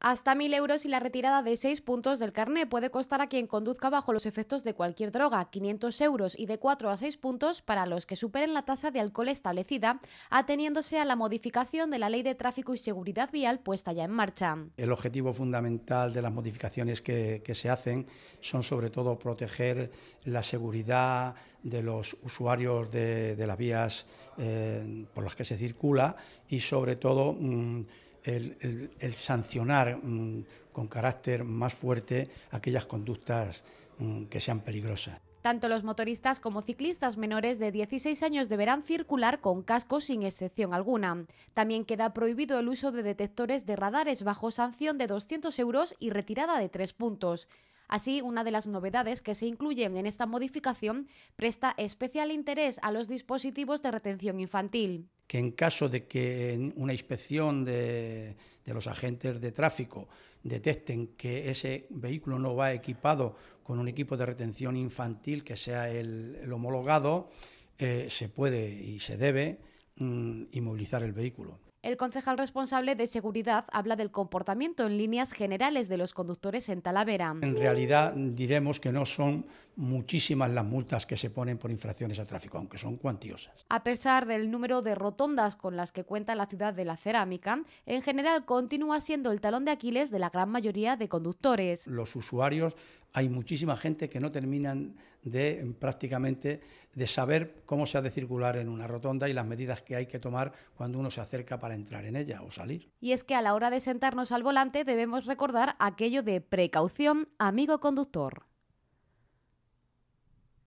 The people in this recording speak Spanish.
hasta 1.000 euros y la retirada de 6 puntos del carnet puede costar a quien conduzca bajo los efectos de cualquier droga, 500 euros y de 4 a 6 puntos para los que superen la tasa de alcohol establecida, ateniéndose a la modificación de la Ley de Tráfico y Seguridad Vial puesta ya en marcha. El objetivo fundamental de las modificaciones que, se hacen son sobre todo proteger la seguridad de los usuarios de, las vías eh, por las que se circula y sobre todo... Mm, el, sancionar mm, con carácter más fuerte aquellas conductas mm, que sean peligrosas. Tanto los motoristas como ciclistas menores de 16 años deberán circular con casco sin excepción alguna. También queda prohibido el uso de detectores de radares bajo sanción de 200 euros y retirada de tres puntos. Así, una de las novedades que se incluyen en esta modificación presta especial interés a los dispositivos de retención infantil que en caso de que una inspección de, los agentes de tráfico detecten que ese vehículo no va equipado con un equipo de retención infantil que sea el, homologado, eh, se puede y se debe mm, inmovilizar el vehículo. El concejal responsable de seguridad habla del comportamiento en líneas generales de los conductores en Talavera. En realidad diremos que no son muchísimas las multas que se ponen por infracciones al tráfico, aunque son cuantiosas. A pesar del número de rotondas con las que cuenta la ciudad de la cerámica, en general continúa siendo el talón de Aquiles de la gran mayoría de conductores. Los usuarios hay muchísima gente que no terminan de em, prácticamente de saber cómo se ha de circular en una rotonda y las medidas que hay que tomar cuando uno se acerca para entrar en ella o salir. Y es que a la hora de sentarnos al volante debemos recordar aquello de precaución, amigo conductor.